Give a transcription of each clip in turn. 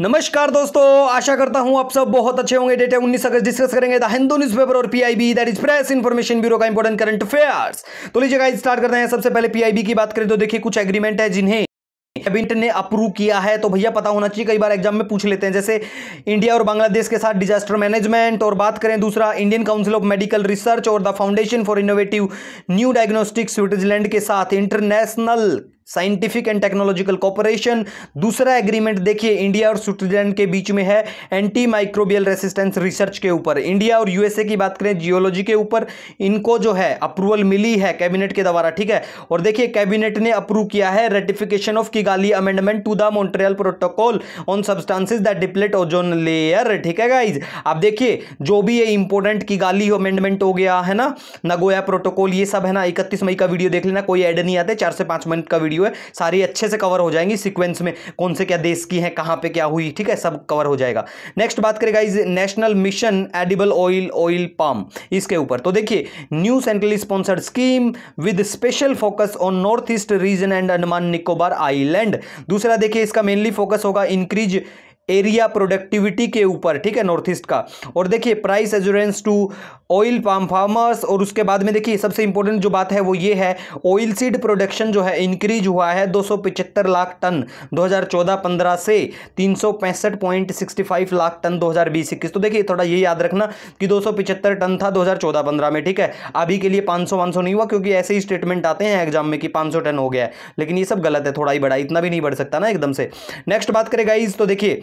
नमस्कार दोस्तों आशा करता हूं आप सब बहुत अच्छे होंगे डेटा 19 अगस्त डिस्कस करेंगे द हिंदू न्यूज़पेपर और PIB that is press information bureau का इंपॉर्टेंट करंट अफेयर्स तो लीजिए गाइस स्टार्ट करते हैं सबसे पहले पीआईबी की बात करें तो देखिए कुछ एग्रीमेंट है जिन्हें कैबिनेट ने अप्रूव किया है तो भैया पता होना चाहिए कई बार एग्जाम में पूछ लेते हैं जैसे इंडिया और बांग्लादेश के साथ डिजास्टर मैनेजमेंट और बात करें दूसरा Indian council of medical research और the foundation for innovative new diagnostics Switzerland के साथ international scientific and technological cooperation दूसरा एग्रीमेंट देखिए इंडिया और स्विट्जरलैंड के बीच में है एंटी माइक्रोबियल रेसिस्टेंस रिसर्च के ऊपर इंडिया और यूएसए की बात करें जियोलॉजी के ऊपर इनको जो है अप्रूवल मिली है कैबिनेट के द्वारा ठीक है और देखिए कैबिनेट ने अप्रूव किया है ratification of Kigali amendment to the Montreal protocol on substances that deplete ozone layer ठीक है गाइज आप देखिए जो भी ये इंपोर्टेंट किगाली अमेंडमेंट हो गया है ना नगोया प्रोटोकॉल ये सब है ना इकतीस मई का वीडियो देख लेना कोई एड नहीं आते चार से पांच मिनट का वीडियो वीडियो है सारी अच्छे से कवर हो जाएंगी सिक्वेंस में कौन से क्या देश की है कहाँ पर क्या हुई ठीक है सब कवर हो जाएगा नेक्स्ट बात करेगा is national mission edible oil oil palm इसके ऊपर तो देखिए new centrally sponsored scheme with special focus on north east region and Andaman Nicobar island दूसरा देखिए इसका मेनली फोकस होगा इंक्रीज एरिया प्रोडक्टिविटी के ऊपर ठीक है नॉर्थ ईस्ट का और देखिए price assurance to oil palm farmers और उसके बाद में देखिए सबसे इंपॉर्टेंट जो बात है वो ये है ऑयल सीड प्रोडक्शन जो है इंक्रीज हुआ है 275 लाख टन 2014-15 से तीन लाख टन 2020-21 तो देखिए थोड़ा ये याद रखना कि दो टन था 2014-15 में ठीक है अभी के लिए 500 सौ नहीं हुआ क्योंकि ऐसे ही स्टेटमेंट आते हैं एग्जाम में कि पाँच टन हो गया है लेकिन ये सब गलत है थोड़ा ही बड़ा इतना भी नहीं बढ़ सकता ना एकदम से नेक्स्ट बात करेगा इस तो देखिए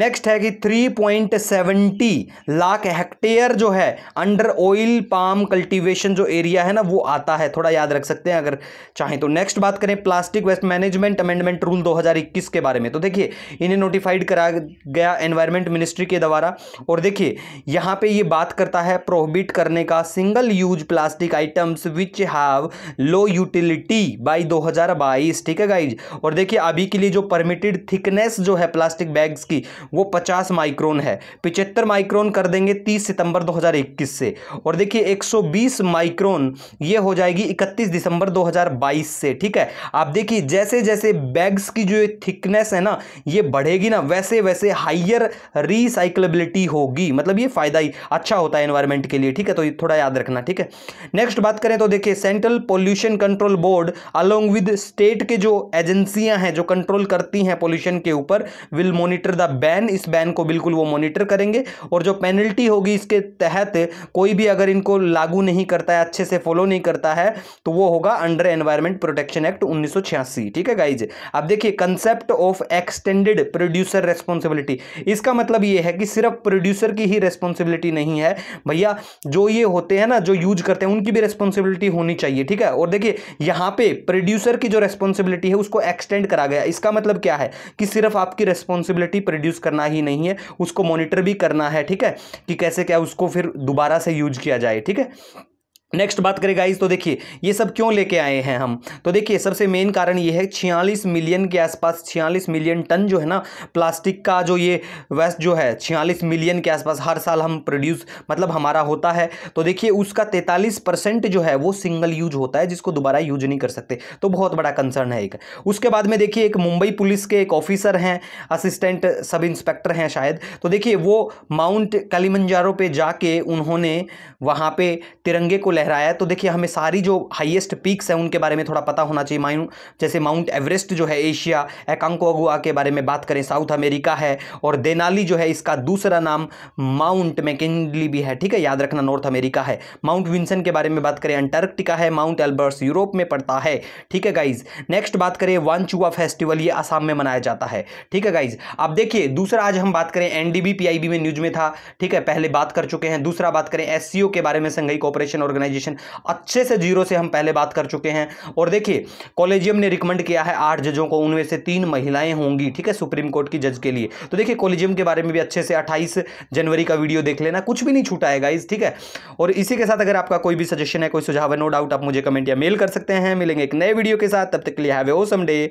नेक्स्ट है कि 3.70 लाख हेक्टेयर जो है अंडर ऑयल पाम कल्टीवेशन जो एरिया है ना वो आता है थोड़ा याद रख सकते हैं अगर चाहें तो नेक्स्ट बात करें plastic waste management amendment rule 2021 के बारे में तो देखिए इन्हें नोटिफाइड करा गया एनवायरमेंट मिनिस्ट्री के द्वारा और देखिए यहाँ पर ये बात करता है प्रोहिबिट करने का single use plastic items which have low utility by दो ठीक है गाइज और देखिए अभी के लिए जो परमिटेड थिकनेस जो है प्लास्टिक बैग्स की वो पचास माइक्रोन है पिचहत्तर माइक्रोन कर देंगे तीस सितंबर 2021 से और देखिए 120 माइक्रोन ये हो जाएगी 31 दिसंबर 2022 से ठीक है आप देखिए जैसे जैसे बैग्स की जो थिकनेस है ना ये बढ़ेगी ना वैसे वैसे हाइयर रिसाइकलेबिलिटी होगी मतलब ये फ़ायदा ही अच्छा होता है एनवायरमेंट के लिए ठीक है तो थोड़ा याद रखना ठीक है नेक्स्ट बात करें तो देखिए central pollution control board along with state के जो एजेंसियां हैं जो कंट्रोल करती हैं पॉल्यूशन के ऊपर will monitor the bag ban इस बैन को बिल्कुल वो मॉनिटर करेंगे और जो पेनल्टी होगी इसके तहत कोई भी अगर इनको लागू नहीं करता है अच्छे से फॉलो नहीं करता है तो वो होगा अंडर एनवायरमेंट प्रोटेक्शन एक्ट उन्नीस ठीक है गाइज अब देखिए concept of extended producer responsibility इसका मतलब ये है कि सिर्फ प्रोड्यूसर की ही रेस्पॉन्सिबिलिटी नहीं है भैया जो ये होते हैं ना जो यूज करते हैं उनकी भी रेस्पॉन्सिबिलिटी होनी चाहिए ठीक है और देखिए यहाँ पे प्रोड्यूसर की जो रेस्पॉन्सिबिलिटी है उसको एक्सटेंड करा गया इसका मतलब क्या है कि सिर्फ आपकी रेस्पॉन्सिबिलिटी प्रोड्यूस करना ही नहीं है उसको मॉनिटर भी करना है ठीक है कि कैसे क्या उसको फिर दोबारा से यूज किया जाए ठीक है नेक्स्ट बात करें गाइस तो देखिए ये सब क्यों लेके आए हैं हम तो देखिए सबसे मेन कारण ये है छियालीस मिलियन के आसपास छियालीस मिलियन टन जो है ना प्लास्टिक का जो ये वेस्ट जो है छियालीस मिलियन के आसपास हर साल हम प्रोड्यूस मतलब हमारा होता है तो देखिए उसका तैंतालीस परसेंट जो है वो सिंगल यूज होता है जिसको दोबारा यूज नहीं कर सकते तो बहुत बड़ा कंसर्न है एक उसके बाद में देखिए एक मुंबई पुलिस के एक ऑफिसर हैं असिस्टेंट सब इंस्पेक्टर हैं शायद तो देखिए वो माउंट कालीमंजारो पर जाके उन्होंने वहाँ पर तिरंगे को लहराया है तो देखिए हमें सारी जो हाईएस्ट पीक्स हैं उनके बारे में थोड़ा पता होना चाहिए माइन जैसे माउंट एवरेस्ट जो है एशिया एकांकोगुआ के बारे में बात करें साउथ अमेरिका है और देनाली जो है इसका दूसरा नाम माउंट मैकिनली भी है ठीक है याद रखना नॉर्थ अमेरिका है माउंट विंसन के बारे में बात करें अंटार्कटिका है माउंट एल्बर्स यूरोप में पड़ता है ठीक है गाइज नेक्स्ट बात करें वानचुआ फेस्टिवल ये आसाम में मनाया जाता है ठीक है गाइज अब देखिए दूसरा आज हम बात करें एनडीबी पीआईबी में न्यूज में था ठीक है पहले बात कर चुके हैं दूसरा बात करें एससीओ के बारे में संघई कॉपरेशन ऑर्गेनाइजेशन ऑर्गेनाइजेशन अच्छे से जीरो से हम पहले बात कर चुके हैं और देखिए कॉलेजियम ने रिकमेंड किया है आठ जजों को उनमें से तीन महिलाएं होंगी ठीक है सुप्रीम कोर्ट की जज के लिए तो देखिए कॉलेजियम के बारे में भी अच्छे से अट्ठाईस जनवरी का वीडियो देख लेना कुछ भी नहीं छूटा है गाइज ठीक है और इसी के साथ अगर आपका कोई भी सजेशन है कोई सुझाव है नो डाउट आप मुझे कमेंट या मेल कर सकते हैं मिलेंगे एक नए वीडियो के साथ तब तक के लिए हैव ए ओसम डे